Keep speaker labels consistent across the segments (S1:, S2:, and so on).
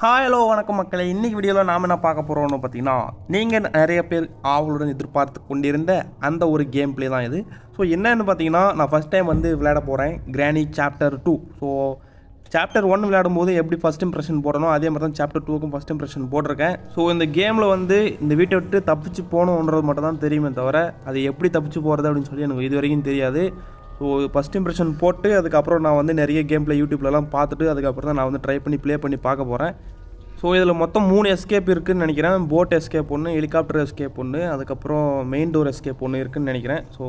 S1: hi hello வணக்கம் மக்களை இன்றைக்கி வீடியோவில் நாம் என்ன பார்க்க போகிறோம்னு பார்த்தீங்கன்னா நீங்கள் நிறைய பேர் ஆவலுடன் எதிர்பார்த்து கொண்டிருந்த அந்த ஒரு கேம் பிளே தான் இது ஸோ என்னென்னு பார்த்தீங்கன்னா நான் ஃபஸ்ட் டைம் வந்து விளையாட போகிறேன் Granny chapter two so chapter one விளையாடும் போது எப்படி ஃபஸ்ட் இம்ப்ரெஷன் போடணும் அதே மாதிரி தான் சாப்டர் டூக்கும் ஃபஸ்ட் இம்ப்ரெஷன் போட்டிருக்கேன் ஸோ இந்த கேமில் வந்து இந்த வீட்டை விட்டு தப்பிச்சு போகணுன்றது மட்டும் தான் தெரியுமே தவிர அது எப்படி தப்பிச்சு போகிறது அப்படின்னு சொல்லி எனக்கு இது வரைக்கும் தெரியாது ஸோ ஃபஸ்ட் இம்ப்ரெஷன் போட்டு அதுக்கப்புறம் நான் வந்து நிறைய கேம் பிளே யூடியூப்லலாம் பார்த்துட்டு அதுக்கப்புறம் தான் நான் வந்து ட்ரை பண்ணி ப்ளே பண்ணி பார்க்க போகிறேன் ஸோ இதில் மொத்தம் மூணு எஸ்கேப் இருக்குதுன்னு நினைக்கிறேன் போட் எஸ்கேப் ஒன்று ஹெலிகாப்டர் எஸ்கேப் ஒன்று அதுக்கப்புறம் மெயின் டோர் எஸ்கேப் ஒன்று இருக்குதுன்னு நினைக்கிறேன் ஸோ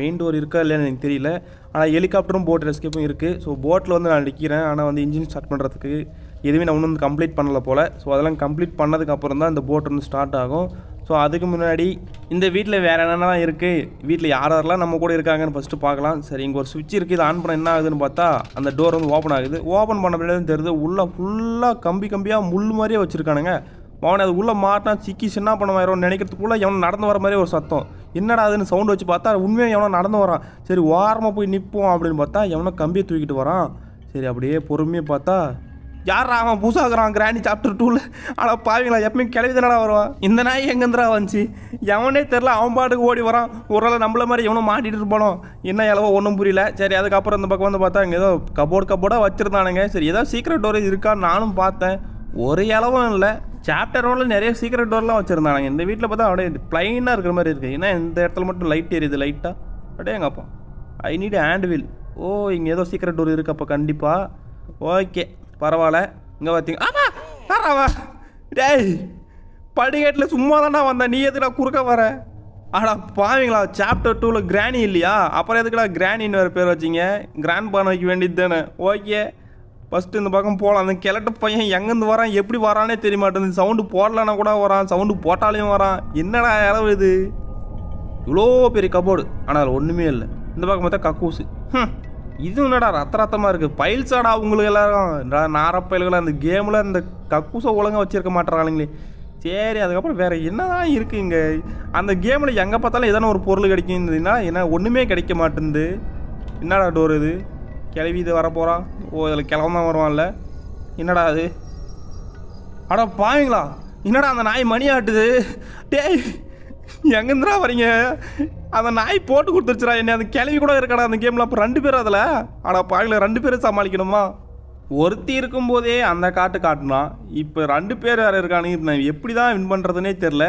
S1: மெயின் டோர் இருக்கா இல்லையான்னு எனக்கு தெரியல ஆனால் ஹெலிகாப்டரும் போட் எஸ்கேப்பும் இருக்குது ஸோ போட்டில் வந்து நான் நிற்கிறேன் ஆனால் வந்து இன்ஜின் ஸ்டார்ட் பண்ணுறதுக்கு எதுவுமே நான் ஒன்றும் கம்ப்ளீட் பண்ணலை போல் ஸோ அதெல்லாம் கம்ப்ளீட் பண்ணதுக்கப்புறம் தான் இந்த போட் வந்து ஸ்டார்ட் ஆகும் ஸோ அதுக்கு முன்னாடி இந்த வீட்டில் வேறு என்னென்னலாம் இருக்குது வீட்டில் யார் யாரெல்லாம் நம்ம கூட இருக்காங்கன்னு ஃபஸ்ட்டு பார்க்கலாம் சரி இங்கே ஒரு சுவிட்ச் இருக்குது இது ஆன் பண்ண என்ன ஆகுதுன்னு பார்த்தா அந்த டோர் வந்து ஓப்பன் ஆகுது ஓப்பன் பண்ண பின்னாடி தெரியுது உள்ளே ஃபுல்லாக கம்பி கம்பியாக முள் மாதிரியே வச்சுருக்கானுங்க அவனை அது உள்ளே மாட்டினா சிக்கி சின்ன பண்ண மாதிரி நினைக்கிறதுக்குள்ளே எவனை நடந்து வர மாதிரி ஒரு சத்தம் என்னடா அதுன்னு சவுண்ட் வச்சு பார்த்தா உண்மையாக எவனோ நடந்து வரான் சரி ஓரமாக போய் நிற்போம் அப்படின்னு பார்த்தா எவனோ கம்பியை தூக்கிட்டு வரான் சரி அப்படியே பொறுமையாக பார்த்தா யார் அவன் இருக்கிறான் கிராண்டி சாப்டர் டூவில் ஆனால் பாவீங்களா எப்பயும் கிளவி தானடா வருவான் இந்த நாய் எங்கேருந்துடா வந்துச்சு எவனே தெரில அவன் பாட்டுக்கு ஓடி வரான் ஒரு நாள் நம்மள மாதிரி எவனும் மாட்டிகிட்டு இருப்பானோ என்ன இளவோ ஒன்றும் புரியல சரி அதுக்கப்புறம் இந்த பக்கம் வந்து பார்த்தா இங்கே ஏதோ கபோர்டு கபோர்டாக வச்சுருந்தானுங்க சரி ஏதோ சீக்ரெட் டோர் இருக்கான்னு நானும் பார்த்தேன் ஒரு இளவும் இல்லை சாப்டர் ஒன்றில் நிறைய சீக்ரெட் டோர்லாம் வச்சுருந்தாங்க இந்த வீட்டில் பார்த்தா அப்படியே ப்ளைனாக இருக்கிற மாதிரி இருக்குது ஏன்னா இந்த இடத்துல மட்டும் லைட் எரியுது லைட்டாக அப்படியே எங்கள் அப்பா I need hand will oh இங்கே ஏதோ சீக்ரெட் டோர் இருக்கு அப்போ கண்டிப்பாக ஓகே பரவாயில்ல இங்கே பார்த்தீங்க ஆமா பரவா டேய் படிக்கட்டில் சும்மா தானே வந்தேன் நீ எதுக்குடா குறுக்க வர ஆனால் பாவீங்களா சாப்டர் டூவில் கிராணி இல்லையா அப்புறம் எதுக்குடா கிரானின்னு வேறு பேர் வச்சிங்க கிராண்ட் பான் வைக்க வேண்டியது தானே ஓகே ஃபஸ்ட்டு இந்த பக்கம் போகலாம் அந்த கிழட்டு பையன் எங்கேருந்து வரான் எப்படி வரானே தெரிய மாட்டேங்குது சவுண்டு போடலன்னா கூட வரான் சவுண்டு போட்டாலையும் வரான் என்னடா இளவு இது இவ்வளோ பெரிய கபோர்டு ஆனால் அதில் ஒன்றுமே இல்லை இந்த பக்கம் பார்த்தா கக்கூசு ம் இது என்னடா ரத்த ரத்தமாக இருக்குது பயில்ஸாடா உங்களுக்கு எல்லாரும் நாரப்பயல்களா அந்த கேமில் அந்த கக்கூசை ஒழுங்காக வச்சுருக்க மாட்டேறாங்களே சரி அதுக்கப்புறம் வேறு தான் இருக்குது இங்கே அந்த கேமில் எங்கே பார்த்தாலும் எதனா ஒரு பொருள் கிடைக்கும் என்ன ஒன்றுமே கிடைக்க மாட்டேங்குது என்னடா டோர் இது கிளவி இது வரப்போகிறான் ஓ இதில் கிளவந்தான் வருவான்ல என்னடா அது அடா பாவீங்களா என்னடா அந்த நாய் மணி ஆட்டுது டேய் எங்கேருந்துடா வரீங்க அந்த நாய் போட்டு கொடுத்துருச்சுரா என்ன அந்த கிளவி கூட இருக்கடா அந்த கேமில் அப்போ ரெண்டு பேர் அதில் ஆனால் பாயில் ரெண்டு பேரும் சமாளிக்கணுமா ஒருத்தி இருக்கும்போதே அந்த காட்டு காட்டுனா இப்போ ரெண்டு பேர் வேறு இருக்கானு நான் எப்படி தான் வின் பண்ணுறதுனே தெரில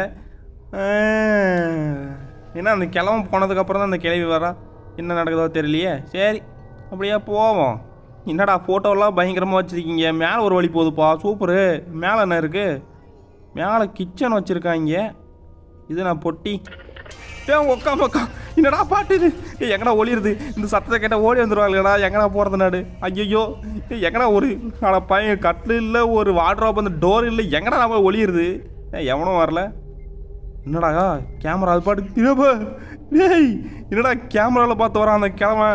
S1: ஏன்னா அந்த கிளவன் போனதுக்கப்புறம் தான் அந்த கிளவி வரா என்ன நடக்குதோ தெரியலையே சரி அப்படியே போவோம் என்னடா ஃபோட்டோலாம் பயங்கரமாக வச்சுருக்கீங்க மேலே ஒரு வழி போகுதுப்பா சூப்பரு மேலே என்ன இருக்குது மேலே கிச்சன் வச்சுருக்காங்க இது நான் பொட்டி ஏன் உக்கா பக்கம் என்னடா பாட்டு இது எங்கடா ஒளியிருது இந்த சத்தத்தை கேட்டால் ஓடி வந்துடுவாங்களடா எங்கடா போகிறது நாடு ஐயோ எங்கடா ஒரு ஆனால் பையன் கட்டில் இல்லை ஒரு வாட்ரோப் அந்த டோர் இல்லை எங்கடா நம்ம ஒளிருது எவனும் வரல என்னடா கேமரா அது பாட்டு டேய் என்னடா கேமராவில் பார்த்து வரான் அந்த கிழமை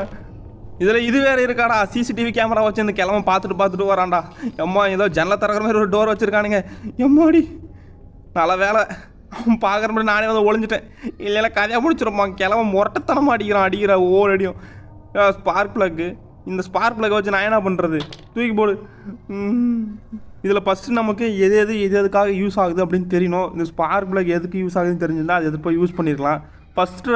S1: இதில் இது வேறு இருக்காடா சிசிடிவி கேமரா வச்சு இந்த கிழமை பார்த்துட்டு பார்த்துட்டு வரான்டா எம்மா ஏதோ ஜன்னலை திறக்கிற மாதிரி ஒரு டோர் வச்சுருக்கானுங்க எம்மாடி நல்ல வேலை அவன் பார்க்குற மாதிரி நானே வந்து ஒளிஞ்சிட்டேன் இல்லைன்னா கதையாக முடிச்சிருப்பான் கிளம்ப முரட்டத்தனமாக அடிக்கிறான் அடிக்கிற ஓர் அடியும் ஸ்பார்க் ப்ளக்கு இந்த ஸ்பார்க் ப்ளக்கை வச்சு நான் என்ன பண்ணுறது தூக்கி போடு இதில் ஃபஸ்ட்டு நமக்கு எது எது எது எதுக்காக யூஸ் ஆகுது அப்படின்னு தெரியணும் இந்த ஸ்பார்க் ப்ளக் எதுக்கு யூஸ் ஆகுதுன்னு தெரிஞ்சிருந்தால் அது எது போய் யூஸ் பண்ணியிருக்கலாம் ஃபஸ்ட்டு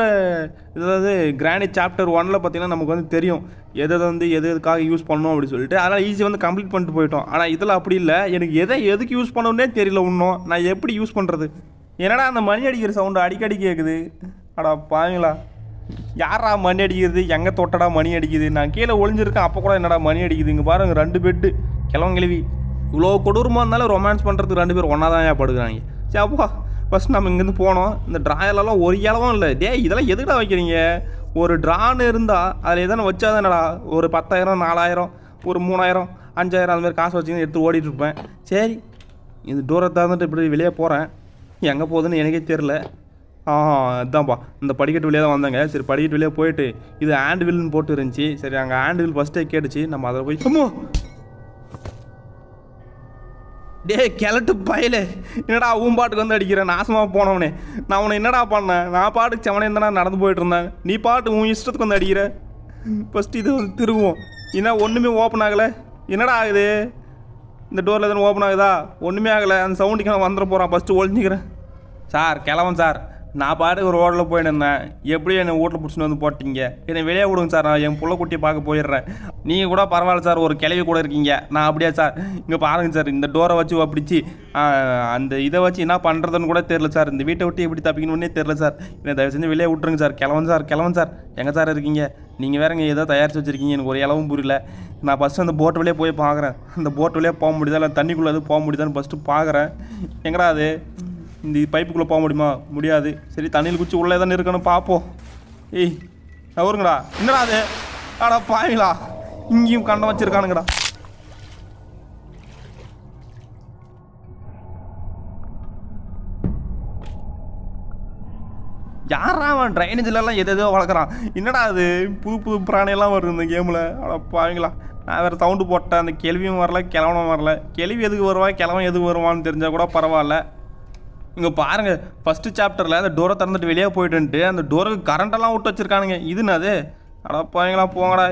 S1: இதாவது கிராண்டிட் சாப்டர் ஒனில் பார்த்தீங்கன்னா நமக்கு வந்து தெரியும் எதை வந்து எது எதுக்காக யூஸ் பண்ணணும் அப்படின்னு சொல்லிட்டு அதனால் ஈஸி வந்து கம்ப்ளீட் பண்ணிட்டு போயிட்டோம் ஆனால் இதில் அப்படி இல்லை எனக்கு எதை எதுக்கு யூஸ் பண்ணணுன்னே தெரியல இன்னும் நான் எப்படி யூஸ் பண்ணுறது என்னடா அந்த மணி அடிக்கிற சவுண்டு அடிக்கடி கேட்குது அடா பாங்களா யாரா மணி அடிக்கிறது எங்கே தொட்டடா மணி அடிக்குது நான் கீழே ஒளிஞ்சிருக்கேன் அப்போ கூட என்னடா மணி அடிக்குது இங்கே பாருங்க ரெண்டு பெட்டு கிழவன் கிழவி இவ்வளோ கொடூரமாக இருந்தாலும் ரொமான்ஸ் பண்ணுறதுக்கு ரெண்டு பேர் ஒன்றா தான் படுக்கிறாங்க சரி அப்பா ஃபஸ்ட் நம்ம இங்கேருந்து போனோம் இந்த ட்ராயிலெல்லாம் ஒரு இளவும் இல்லை டே இதெல்லாம் எதுக்கடா வைக்கிறீங்க ஒரு ட்ரான்னு இருந்தால் அதில் எதனா வச்சாதானடா ஒரு பத்தாயிரம் நாலாயிரம் ஒரு மூணாயிரம் அஞ்சாயிரம் அந்த மாதிரி காசு வச்சுக்கின்னு எடுத்து ஓடிட்டுருப்பேன் சரி இந்த தூரத்தை வந்துட்டு இப்படி வெளியே போகிறேன் எங்கே போகுதுன்னு எனக்கே தெரில ஆ இதான்ப்பா இந்த படிக்கட்டு வழியாக தான் வந்தாங்க சரி படிக்கட்டு வழியாக போயிட்டு இது ஹேண்ட் வில்னு போட்டு இருந்துச்சு சரி அங்கே ஹேண்ட் வில் ஃபஸ்ட்டே கேட்டுச்சு நம்ம அதில் போய் அம்மோ டே கிளட்டு பயல என்னடா உன் பாட்டுக்கு வந்து அடிக்கிறேன் நாசமாக போனவனே நான் உன்னை என்னடா பண்ணேன் நான் பாட்டுக்கு செவனே இருந்தா நடந்து போயிட்டு இருந்தேன் நீ பாட்டு உன் இஷ்டத்துக்கு வந்து அடிக்கிற ஃபஸ்ட்டு இது வந்து திருவோம் ஏன்னா ஒன்றுமே ஓப்பன் ஆகலை என்னடா ஆகுது இந்த டோரில் எதுவும் ஓப்பன் ஆகுதா ஒன்றுமே ஆகலை அந்த சவுண்டுக்கு நான் வந்துட போகிறான் ஃபஸ்ட்டு ஒழிஞ்சிக்கிறேன் சார் கிளவன் சார் நான் பாட்டுக்கு ஒரு ரோட்டில் போயிட்டு இருந்தேன் எப்படி என்னை வீட்டில் பிடிச்சிட்டு வந்து போட்டிங்க என்னை வெளியே விடுங்க சார் நான் என் குட்டியை பார்க்க போயிடுறேன் நீங்கள் கூட பரவாயில்ல சார் ஒரு கிளவி கூட இருக்கீங்க நான் அப்படியா சார் இங்கே பாருங்கள் சார் இந்த டோரை வச்சு பிடிச்சி அந்த இதை வச்சு என்ன பண்ணுறதுன்னு கூட தெரில சார் இந்த வீட்டை விட்டு எப்படி தப்பிக்கணும்னே தெரில சார் என்னை தயவு செஞ்சு வெளியே விட்டுருங்க sir clown sir clown sir எங்கே சார் இருக்கீங்க நீங்கள் வேற இங்கே ஏதோ தயாரித்து வச்சுருக்கீங்க எனக்கு ஒரு இளவும் புரியல நான் ஃபஸ்ட்டு அந்த போட்டு வழியே போய் பார்க்குறேன் அந்த போட்டு வழியே போக முடியுதா இல்லை தண்ணிக்குள்ளே எதுவும் போக முடியுதான்னு ஃபஸ்ட்டு பார்க்குறேன் எங்கடா அது இந்த பைப்புக்குள்ளே போக முடியுமா முடியாது சரி தண்ணியில் குச்சி உள்ளே தானே இருக்கணும் பார்ப்போம் ஏய் நவருங்கடா என்னடா அது ஆடா பாயிங்களா இங்கேயும் கண்டம் வச்சுருக்கானுங்கடா யாரா அவன் ட்ரைனேஜ்லாம் எது எதோ வளர்க்குறான் என்னடா அது புது புது பிராணியெல்லாம் வருது இந்த கேமில் ஆடா பாவிங்களா நான் வேறு சவுண்டு போட்டேன் அந்த கேள்வியும் வரல கிழவனும் வரல கேள்வி எதுக்கு வருவா கிழவன் எதுக்கு வருவான்னு தெரிஞ்சால் கூட பரவாயில்ல இங்கே பாருங்கள் ஃபஸ்ட்டு சாப்டரில் அந்த டோரை திறந்துட்டு வெளியே போயிட்டுன்ட்டு அந்த டோருக்கு கரண்டெல்லாம் விட்டு வச்சுருக்கானுங்க அடா அடப்பாங்களா போங்கடா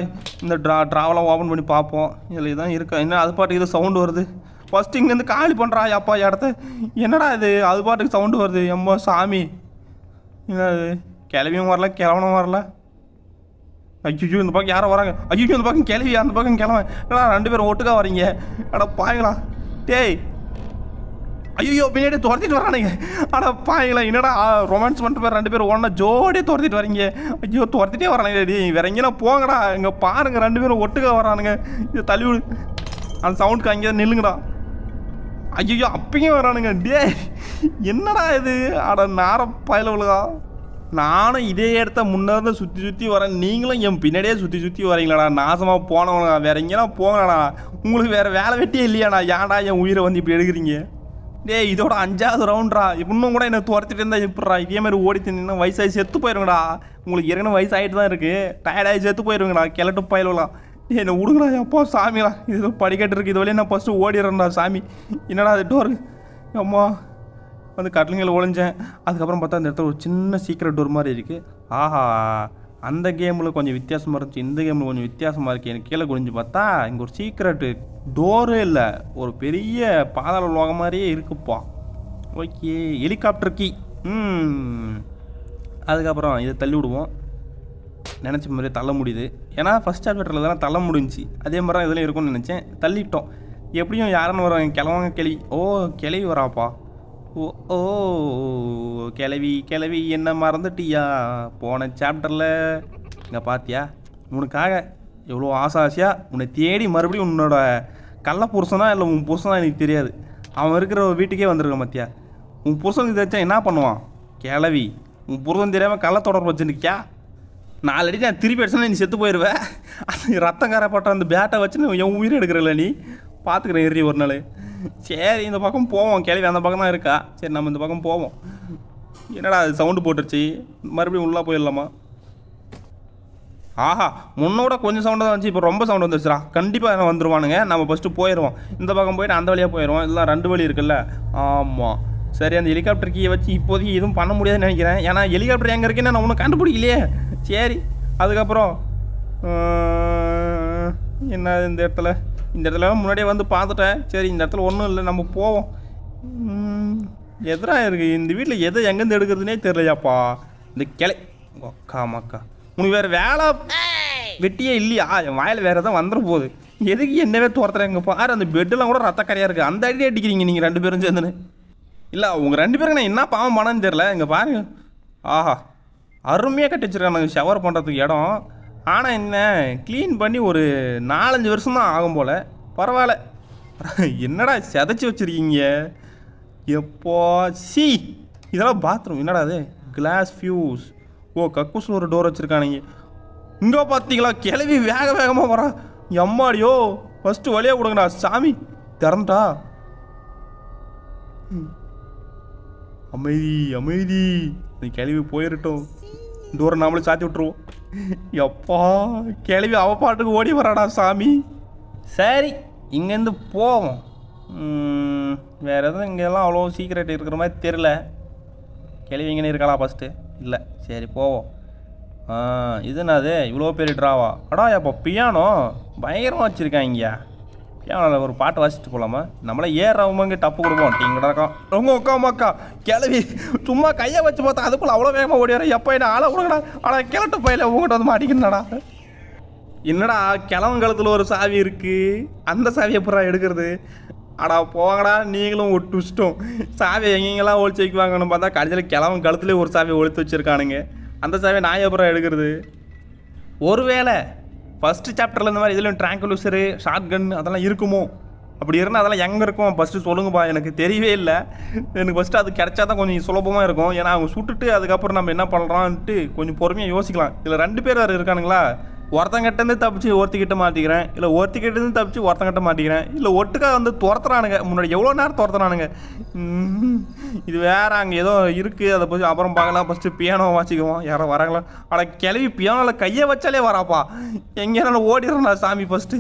S1: இந்த ட்ரா ட்ராவெல்லாம் ஓப்பன் பண்ணி பார்ப்போம் இதில் இதுதான் இருக்கா என்ன அது பாட்டுக்கு இது சவுண்டு வருது ஃபஸ்ட்டு இங்கேருந்து காலி பண்ணுறா அப்பா இடத்த என்னடா இது அது பாட்டுக்கு சவுண்டு வருது எம்மோ சாமி என்னது கிளவியும் வரல கிளவனும் வரல ஐயோ இந்த பக்கம் யாரும் வராங்க ஐயோ இந்த பக்கம் கிளவி அந்த பக்கம் கிளவன் ஏன்னா ரெண்டு பேரும் ஒட்டுக்கா வரீங்க அடா பாயங்களா டேய் ஐயோ பின்னாடி துரத்திட்டு வரானுங்க ஆனால் பாயங்களா என்னடா ரொமான்ஸ் பண்ணிட்டு போய் ரெண்டு பேரும் ஒன்றா ஜோடியே துரத்திட்டு வரீங்க ஐயோ துரத்திட்டே வரானுங்க டி வேற எங்கேயும் போங்கடா இங்கே பாருங்க ரெண்டு பேரும் ஒட்டுக்க வரானுங்க இது தள்ளிவிடு அந்த சவுண்டுக்கு அங்கே நில்லுங்கடா ஐயோ அப்பயும் வரானுங்க டே என்னடா இது அட நார விழுகா நானும் இதே இடத்த முன்னேருந்து சுற்றி சுற்றி வரேன் நீங்களும் என் பின்னாடியே சுற்றி சுற்றி வரீங்களாடா நாசமாக போனவங்க வேற எங்கேனா போங்கடா உங்களுக்கு வேறு வேலை வெட்டியே இல்லையாடா ஏன்டா என் உயிரை வந்து இப்படி எடுக்கிறீங்க டே இதோட அஞ்சாவது ரவுண்ட்ரா இன்னும் கூட என்ன துரத்திட்டு இருந்தா எப்படிரா இதே மாதிரி ஓடி தின்னு வயசாகி செத்து போயிருங்கடா உங்களுக்கு ஏற்கனவே வயசாகிட்டு தான் இருக்குது டயர்டாகி செத்து போயிருங்கடா கிளட்டு பயிலலாம் என்னை விடுங்கடா எப்போ சாமிடா இது படிக்கட்டு இருக்குது இது வழியே நான் ஃபஸ்ட்டு ஓடிடுறேன்டா சாமி என்னடா அது டோர் அம்மா வந்து கட்டிலுங்களை ஒழிஞ்சேன் அதுக்கப்புறம் பார்த்தா அந்த இடத்துல ஒரு சின்ன சீக்கிரம் டோர் மாதிரி இருக்குது ஆஹா அந்த கேமில் கொஞ்சம் வித்தியாசமாக இருந்துச்சு இந்த கேமில் கொஞ்சம் வித்தியாசமாக இருக்குது எனக்கு கீழே குடிஞ்சு பார்த்தா இங்கே ஒரு சீக்ரெட்டு டோரே இல்லை ஒரு பெரிய பாதாள உலகம் மாதிரியே இருக்குப்பா ஓகே ஹெலிகாப்டர் கீ ம் அதுக்கப்புறம் இதை தள்ளி விடுவோம் நினச்ச மாதிரியே தள்ள முடியுது ஏன்னா ஃபஸ்ட் சாப்டரில் தானே தள்ள முடிஞ்சி அதே மாதிரி தான் இதெல்லாம் இருக்கும்னு நினச்சேன் தள்ளிட்டோம் எப்படியும் யாருன்னு வருவாங்க கிளவங்க கிளி ஓ கிளவி வராப்பா ஓ கிளவி கிளவி என்ன மறந்துட்டியா போன சாப்டரில் இங்கே பார்த்தியா உனக்காக எவ்வளோ ஆசை ஆசையாக உன்னை தேடி மறுபடியும் உன்னோட கள்ள புருஷனா இல்லை உன் புருஷனா எனக்கு தெரியாது அவன் இருக்கிற வீட்டுக்கே வந்திருக்கான் மத்தியா உன் புருஷன் தெரிச்சா என்ன பண்ணுவான் கிளவி உன் புருஷன் தெரியாமல் கள்ள தொடர்பு வச்சுருக்கியா நாலடி நான் திருப்பி அடிச்சோன்னா நீ செத்து போயிடுவேன் அது ரத்தம் அந்த பேட்டை வச்சுன்னு என் உயிரை எடுக்கிறல நீ பார்த்துக்கிறேன் எரி ஒரு நாள் சரி இந்த பக்கம் போவோம் கேள்வி அந்த பக்கம் தான் இருக்கா சரி நம்ம இந்த பக்கம் போவோம் என்னடா அது சவுண்டு போட்டுருச்சு மறுபடியும் உள்ளே போயிடலாமா ஆஹா முன்னோட கொஞ்சம் சவுண்டு தான் வந்துச்சு இப்போ ரொம்ப சவுண்டு வந்துருச்சுரா கண்டிப்பாக வந்துடுவானுங்க நம்ம ஃபஸ்ட்டு போயிடுவோம் இந்த பக்கம் போயிட்டு அந்த வழியாக போயிடுவோம் இதெல்லாம் ரெண்டு வழி இருக்குல்ல ஆமாம் சரி அந்த ஹெலிகாப்டர் கீயை வச்சு இப்போதைக்கு எதுவும் பண்ண முடியாதுன்னு நினைக்கிறேன் ஏன்னா ஹெலிகாப்டர் எங்கே இருக்குன்னு நான் ஒன்றும் கண்டுபிடிக்கலையே சரி அதுக்கப்புறம் என்ன இந்த இடத்துல இந்த இடத்துல முன்னாடியே வந்து பார்த்துட்டேன் சரி இந்த இடத்துல ஒன்றும் இல்லை நம்ம போவோம் எதிராக இருக்குது இந்த வீட்டில் எதை எங்கேருந்து எடுக்கிறதுனே தெரியலையாப்பா இந்த கிளை அக்கா அம்மாக்கா உனக்கு வேறு வேலை வெட்டியே இல்லையா என் வாயில் வேறு எதாவது வந்துட போகுது எதுக்கு என்னவே துரத்துறாங்க பாரு அந்த பெட்டெல்லாம் கூட ரத்த கரையாக இருக்குது அந்த அடி அடிக்கிறீங்க நீங்கள் ரெண்டு பேரும் சேர்ந்துன்னு இல்லை உங்கள் ரெண்டு பேருக்கு நான் என்ன பாவம் பண்ணேன்னு தெரில இங்கே பாருங்க ஆஹா அருமையாக கட்டி ஷவர் பண்ணுறதுக்கு இடம் ஆனால் என்ன க்ளீன் பண்ணி ஒரு நாலஞ்சு வருஷம் தான் ஆகும் போல் பரவாயில்ல என்னடா செதைச்சி வச்சுருக்கீங்க எப்போ சி இதெல்லாம் பாத்ரூம் என்னடா அது கிளாஸ் ஃபியூஸ் ஓ கக்கூஸ் ஒரு டோர் வச்சுருக்கானுங்க இங்கே பார்த்தீங்களா கிளவி வேக வேகமாக வரான் எம்மாடியோ ஃபஸ்ட்டு வழியாக கொடுங்கடா சாமி திறந்துட்டா அமைதி அமைதி நீ கிளவி போயிடட்டும் டோரை நாமளும் சாத்தி விட்டுருவோம் எப்பா கிளவி அவ பாட்டுக்கு ஓடி வராடா சாமி சரி இங்கேருந்து போவோம் வேறு எதுவும் இங்கெல்லாம் அவ்வளோ சீக்கிரட் இருக்கிற மாதிரி தெரில கிளவி இங்கே இருக்காளா ஃபஸ்ட்டு இல்லை சரி போவோம் இது என்னது இவ்வளோ பெரிய ட்ராவா அடா அப்போ பியானோ பயங்கரமாக இங்கே கேமராவில் ஒரு பாட்டு வாசிட்டு போகலாமா நம்மளே ஏறவங்க டப்பு கொடுப்போம் டீங்கடாக்கா ரொம்ப உக்கா உமாக்கா கிளவி சும்மா கையை வச்சு பார்த்தா அதுக்குள்ளே அவ்வளோ வேகமாக ஓடி வர எப்போ என்ன ஆளை விடுங்கடா ஆனால் கிழட்டு பையில உங்கள்கிட்ட வந்து மாட்டிக்கணும்டா என்னடா கிழவன் ஒரு சாவி இருக்குது அந்த சாவி எப்படா எடுக்கிறது அடா போங்கடா நீங்களும் ஒட்டுச்சிட்டோம் சாவியை எங்கெங்கெல்லாம் ஒழிச்சு வைக்குவாங்கன்னு பார்த்தா கடைசியில் கிழவன் கழுத்துலேயே ஒரு சாவியை ஒழித்து வச்சுருக்கானுங்க அந்த சாவியை நான் எப்படா எடுக்கிறது ஒருவேளை ஃபஸ்ட்டு சாப்டரில் இந்த மாதிரி இதுலையும் ட்ராங்குலூசரு ஷார்ட் கன் அதெல்லாம் இருக்குமோ அப்படி இருந்தால் அதெல்லாம் எங்கே இருக்கும் ஃபஸ்ட்டு சொல்லுங்கப்பா எனக்கு தெரியவே இல்லை எனக்கு ஃபஸ்ட்டு அது கிடச்சா தான் கொஞ்சம் சுலபமாக இருக்கும் ஏன்னா அவங்க சுட்டுட்டு அதுக்கப்புறம் நம்ம என்ன பண்ணுறான்ட்டு கொஞ்சம் பொறுமையாக யோசிக்கலாம் இதில் ரெண்டு பேர் வேறு இருக்கானுங்களா ஒருத்தங்கிட்டேருந்து தப்பிச்சு ஒருத்திக்கிட்ட மாட்டிக்கிறேன் இல்லை ஒருத்திக்கிட்டேருந்து தப்பிச்சு ஒருத்தங்கிட்ட மாட்டிக்கிறேன் இல்லை ஒட்டுக்காக வந்து துரத்துறானுங்க முன்னாடி எவ்வளோ நேரம் துரத்துறானுங்க இது வேற அங்கே ஏதோ இருக்குது அதை போய் அப்புறம் பார்க்கலாம் ஃபஸ்ட்டு பியானோ வாசிக்குவோம் யாரோ வராங்களா ஆனால் கிளவி பியானோவில் கையை வச்சாலே வராப்பா எங்கேனாலும் ஓடிடுறேன் நான் சாமி ஃபஸ்ட்டு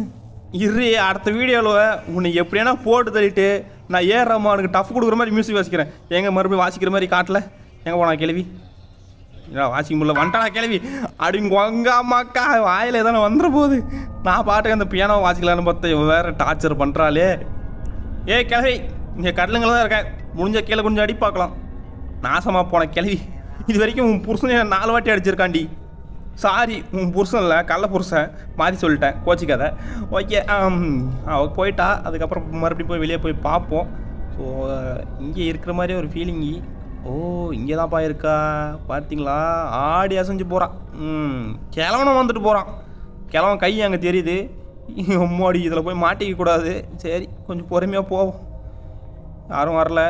S1: இரு அடுத்த வீடியோவில் உன்னை எப்படியானா போட்டு தள்ளிட்டு நான் ஏறுறம்மா உனக்கு டஃப் கொடுக்குற மாதிரி மியூசிக் வாசிக்கிறேன் எங்கே மறுபடியும் வாசிக்கிற மாதிரி காட்டில் எங்கே போனா கிளவி வாஷிங் முடியல வந்துட்டானா கிளவி அப்படின்னு உங்க அம்மாக்கா வாயில் எதனா வந்துட போகுது நான் பாட்டுக்கு அந்த பியானோ வாசிக்கலான்னு பார்த்தேன் வேறு டார்ச்சர் பண்ணுறாளே ஏ கிளவி இங்கே கடலுங்களை தான் இருக்கேன் முடிஞ்ச கீழே கொஞ்சம் அடி பார்க்கலாம் நாசமாக போன கிளவி இது வரைக்கும் உன் புருஷன் நாலு வாட்டி அடிச்சிருக்காண்டி சாரி உன் புருஷன் இல்லை கள்ள புருஷன் மாற்றி சொல்லிட்டேன் கோச்சிக்காத ஓகே um, அவள் போயிட்டா அதுக்கப்புறம் மறுபடியும் போய் வெளியே போய் பார்ப்போம் ஸோ இங்கே இருக்கிற மாதிரி ஒரு ஃபீலிங்கி ஓ இங்கே தான்ப்பா இருக்கா பார்த்தீங்களா ஆடி அசைஞ்சு போகிறான் ம் கிழவனும் வந்துட்டு போகிறான் கிழவன் கை அங்கே தெரியுது அம்மாடி இதில் போய் மாட்டிக்க கூடாது சரி கொஞ்சம் பொறுமையாக போவோம் யாரும் வரல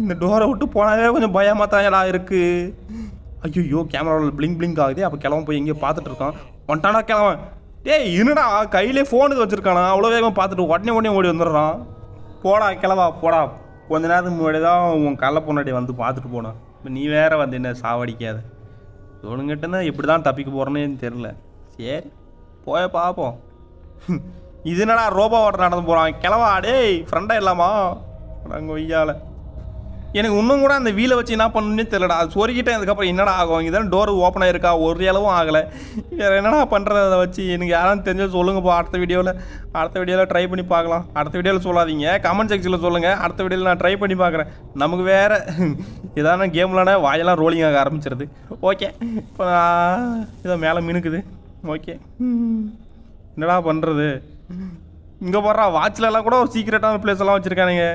S1: இந்த டோரை விட்டு போனாலே கொஞ்சம் பயமாக தான் இருக்குது ஐயோ கேமராவில் பிளிங் பிளிங்க் ஆகுது அப்போ கிழவன் போய் எங்கேயோ பார்த்துட்டு இருக்கான் ஒன்ட்டானா கிழவன் டேய் இருடா கையிலே ஃபோனுக்கு வச்சுருக்கானா அவ்வளோ வேகமாக பார்த்துட்டு உடனே உடனே ஓடி வந்துடுறான் போடா கிழவா போடா கொஞ்ச நேரத்துக்கு முன்னாடி தான் உன் கள்ள பொண்ணாடி வந்து பார்த்துட்டு போனான் இப்போ நீ வேற வந்து என்ன சாவடிக்காத இவனுங்கிட்டேருந்து இப்படி தான் தப்பிக்க போகிறேன்னு தெரில சரி போய பார்ப்போம் இது என்னடா ரோபோ ஓட்ட நடந்து போகிறான் கிளவா டேய் ஃப்ரெண்டாக இல்லாமா நாங்கள் ஒய்யால எனக்கு இன்னும் கூட அந்த வீலை வச்சு என்ன பண்ணணும்னு தெரியலடா அது சொருகிட்டேன் அதுக்கப்புறம் என்னடா ஆகும் இதெல்லாம் டோர் ஓப்பன் ஆயிருக்கா ஒரு அளவும் ஆகலை வேறு என்னடா பண்ணுறத வச்சு எனக்கு யாரும் தெரிஞ்சது சொல்லுங்கப்பா அடுத்த வீடியோவில் அடுத்த வீடியோவில் ட்ரை பண்ணி பார்க்கலாம் அடுத்த வீடியோவில் சொல்லாதீங்க கமெண்ட் செக்ஷனில் சொல்லுங்கள் அடுத்த வீடியோவில் நான் ட்ரை பண்ணி பார்க்குறேன் நமக்கு வேறு இதான கேம்லான வாயெல்லாம் ரோலிங் ஆக ஆரம்பிச்சிருது ஓகே இப்போ இதை மேலே மினுக்குது ஓகே என்னடா பண்ணுறது இங்கே போடுறா வாட்ச்லலாம் கூட ஒரு சீக்ரெட்டான பிளேஸ் எல்லாம் வச்சுருக்கானுங்க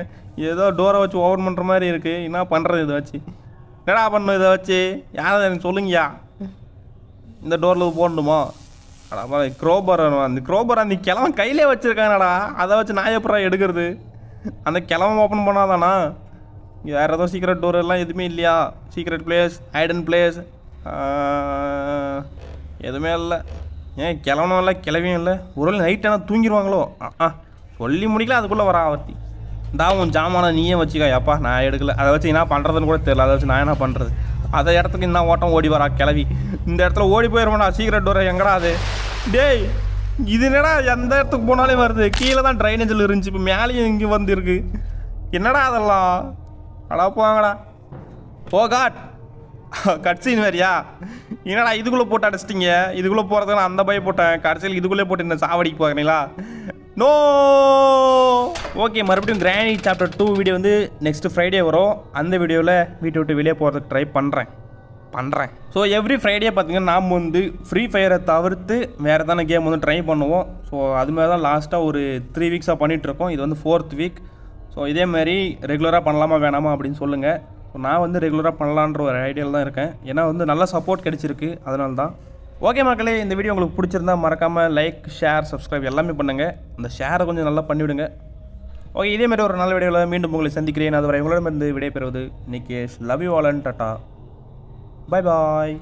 S1: ஏதோ டோரை வச்சு ஓப்பன் பண்ணுற மாதிரி இருக்குது என்ன பண்ணுறது இதை வச்சு என்னடா பண்ணும் இதை வச்சு யாரும் எனக்கு சொல்லுங்கயா இந்த டோரில் போடணுமா அடாப்பா க்ரோபர் அந்த க்ரோபர் அந்த கிழவன் கையிலே வச்சுருக்கானடா அதை வச்சு நான் எப்படா எடுக்கிறது அந்த கிழவன் ஓப்பன் பண்ணாதானா இங்கே வேறு ஏதோ சீக்ரெட் டோர் எல்லாம் எதுவுமே இல்லையா சீக்ரெட் பிளேஸ் ஹைடன் பிளேஸ் எதுவுமே இல்லை ஏன் கிளவனும் இல்லை கிளவியும் இல்லை ஒரு நைட் ஆனால் தூங்கிடுவாங்களோ ஆ சொல்லி முடிக்கல அதுக்குள்ளே வரா அவர்த்தி தான் உன் ஜாமானை நீயே வச்சுக்காயாப்பா நான் எடுக்கல அதை வச்சு என்ன பண்ணுறதுன்னு கூட தெரியல அதை வச்சு நான் என்ன பண்ணுறது அதை இடத்துக்கு என்ன ஓட்டம் ஓடி வரா கிளவி இந்த இடத்துல ஓடி போயிடுவோம்டா சீக்கிரட் டோரை எங்கடா அது டேய் இது என்னடா எந்த இடத்துக்கு போனாலே வருது கீழே தான் ட்ரைனேஜில் இருந்துச்சு இப்போ மேலேயும் இங்கே வந்துருக்கு என்னடா அதெல்லாம் அடா போங்கடா ஓ காட் கட்சின் வேறியா என்னடா இதுக்குள்ளே போட்டு அடிச்சிட்டிங்க இதுக்குள்ளே போகிறதுக்கு நான் அந்த பய போட்டேன் கடைசியில் இதுக்குள்ளே போட்டு என்ன சாவடிக்கு போகிறீங்களா நோ ஓகே மறுபடியும் கிராணி சாப்டர் டூ வீடியோ வந்து நெக்ஸ்ட் ஃப்ரைடே வரும் அந்த வீடியோவில் வீட்டை விட்டு வெளியே போகிறதுக்கு ட்ரை பண்ணுறேன் பண்ணுறேன் ஸோ எவ்ரி ஃப்ரைடே பார்த்தீங்கன்னா நாம் வந்து ஃப்ரீ ஃபயரை தவிர்த்து வேறு தானே கேம் வந்து ட்ரை பண்ணுவோம் ஸோ அது மாதிரி தான் லாஸ்ட்டாக ஒரு த்ரீ வீக்ஸாக பண்ணிகிட்ருக்கோம் இது வந்து ஃபோர்த் வீக் ஸோ இதேமாரி ரெகுலராக பண்ணலாமா வேணாமா அப்படின்னு சொல்லுங்கள் நான் வந்து ரெகுலராக பண்ணலான்ற ஒரு ஐடியாவில் தான் இருக்கேன் ஏன்னா வந்து நல்ல சப்போர்ட் கிடச்சிருக்கு அதனால தான் ஓகே மக்களே இந்த வீடியோ உங்களுக்கு பிடிச்சிருந்தா மறக்காமல் லைக் ஷேர் சப்ஸ்கிரைப் எல்லாமே பண்ணுங்கள் அந்த ஷேரை கொஞ்சம் நல்லா பண்ணிவிடுங்க ஓகே இதேமாரி ஒரு நல்ல வீடியோவில் மீண்டும் உங்களை சந்திக்கிறேன் அதுவரை உங்களிடமிருந்து விடைபெறுவது நிகேஷ் லவ் யூ ஆலன் டாட்டா பாய் பாய்